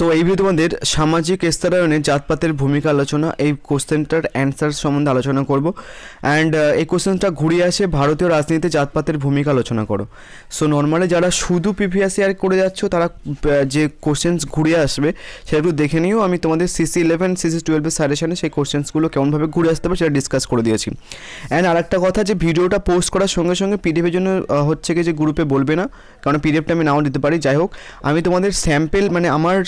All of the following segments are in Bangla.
সো এই ভিডিও তোমাদের সামাজিক স্তরায়নে জাতপাতের ভূমিকা আলোচনা এই কোশ্চেনটার অ্যান্সার সম্বন্ধে আলোচনা করব অ্যান্ড এই কোশ্চেনটা ঘুরিয়ে আসে ভারতীয় রাজনীতিতে জাতপাতের ভূমিকা আলোচনা করো সো নর্মালি যারা শুধু প্রিভিয়াস ইয়ার করে যাচ্ছ তারা যে কোশ্চেন্স ঘুরিয়ে আসবে সেটা একটু দেখে নিও আমি তোমাদের সিসি ইলেভেন সিসি টুয়েলভের সাজেশনে সেই কোশ্চেন্সগুলো কেমনভাবে ঘুরে আসতে হবে সেটা ডিসকাস করে দিয়েছি অ্যান্ড আরেকটা কথা যে ভিডিওটা পোস্ট করার সঙ্গে সঙ্গে পিডিএফের জন্য হচ্ছে কি যে গ্রুপে বলবে না কারণ পিডিএফটা আমি নাও দিতে পারি যাই হোক আমি তোমাদের স্যাম্পেল মানে আমার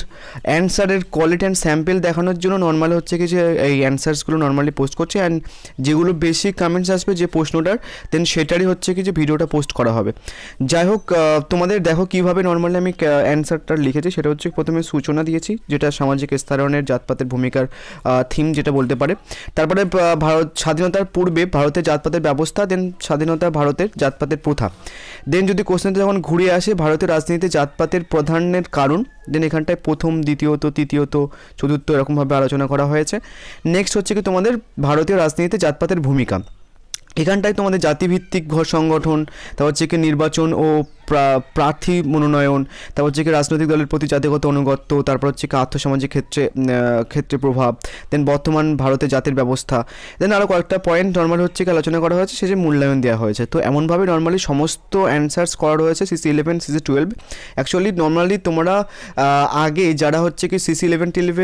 অ্যান্সারের কোয়ালিটি অ্যান্ড স্যাম্পেল দেখানোর জন্য নর্মাল হচ্ছে কি যে এই অ্যান্সার্সগুলো নর্মালি পোস্ট করছে অ্যান্ড যেগুলো বেশি কমেন্টস আসবে যে প্রশ্নটার দেন সেটারই হচ্ছে কি যে ভিডিওটা পোস্ট করা হবে যাই হোক তোমাদের দেখো কীভাবে নর্মালি আমি অ্যান্সারটা লিখেছি সেটা হচ্ছে প্রথমে সূচনা দিয়েছি যেটা সামাজিক স্তরণের জাতপাতের ভূমিকার থিম যেটা বলতে পারে তারপরে ভারত স্বাধীনতার পূর্বে ভারতের জাতপাতের ব্যবস্থা দেন স্বাধীনতা ভারতের জাতপাতের প্রথা দেন যদি কোশ্চেনটা যখন ঘুরে আসে ভারতের রাজনীতিতে জাতপাতের প্রধানের কারণ দেন এখানটায় প্রথম দ্বিতীয়ত তৃতীয়ত চতুর্থ এরকমভাবে আলোচনা করা হয়েছে নেক্সট হচ্ছে কি তোমাদের ভারতীয় রাজনীতিতে জাতপাতের ভূমিকা এখানটায় তোমাদের জাতিভিত্তিক ঘর সংগঠন তারপর হচ্ছে কি নির্বাচন ও প্রার্থী মনোনয়ন তারপর হচ্ছে কি রাজনৈতিক দলের প্রতি জাতিগত অনুগত্য তারপর হচ্ছে কি আর্থসামাজিক ক্ষেত্রে ক্ষেত্রে প্রভাব দেন বর্তমান ভারতে জাতির ব্যবস্থা দেন আরও কয়েকটা পয়েন্ট নর্মালি হচ্ছে কি আলোচনা করা হয়েছে সে যে মূল্যায়ন দেওয়া হয়েছে তো এমনভাবে নর্মালি সমস্ত অ্যান্সার্স করা রয়েছে CC eleven CC twelve actually normally তোমরা আগে যারা হচ্ছে কি সিসি ইলেভেন টুয়েলভ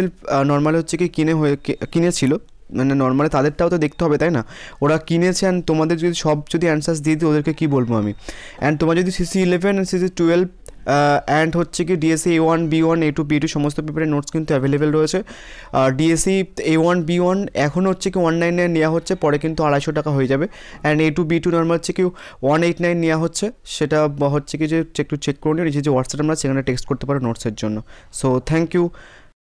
নর্মালি হচ্ছে কি কিনে হয়ে কিনেছিল মানে নর্মালি তাদেরটাও তো দেখতে হবে তাই না ওরা কিনেছে অ্যান্ড তোমাদের যদি সব যদি অ্যান্সার্স দিয়ে দিই ওদেরকে কী বলবো আমি অ্যান্ড তোমার যদি CC eleven and CC twelve and হচ্ছে কি DSC e, A one B one A two B two সমস্ত পেপারের নোটস কিন্তু অ্যাভেলেবেল রয়েছে আর DSC A one B one এখন হচ্ছে কি ওয়ান নাইন নাইন নেওয়া হচ্ছে পরে কিন্তু আড়াইশো টাকা হয়ে যাবে and A two B two normal হচ্ছে কি ওয়ান এইট নাইন নেওয়া হচ্ছে সেটা হচ্ছে কি যে একটু চেক করে নিয়ে যে হোয়াটসঅ্যাপ আমরা সেখানে টেক্সট করতে পারো নোটসের জন্য সো থ্যাংক ইউ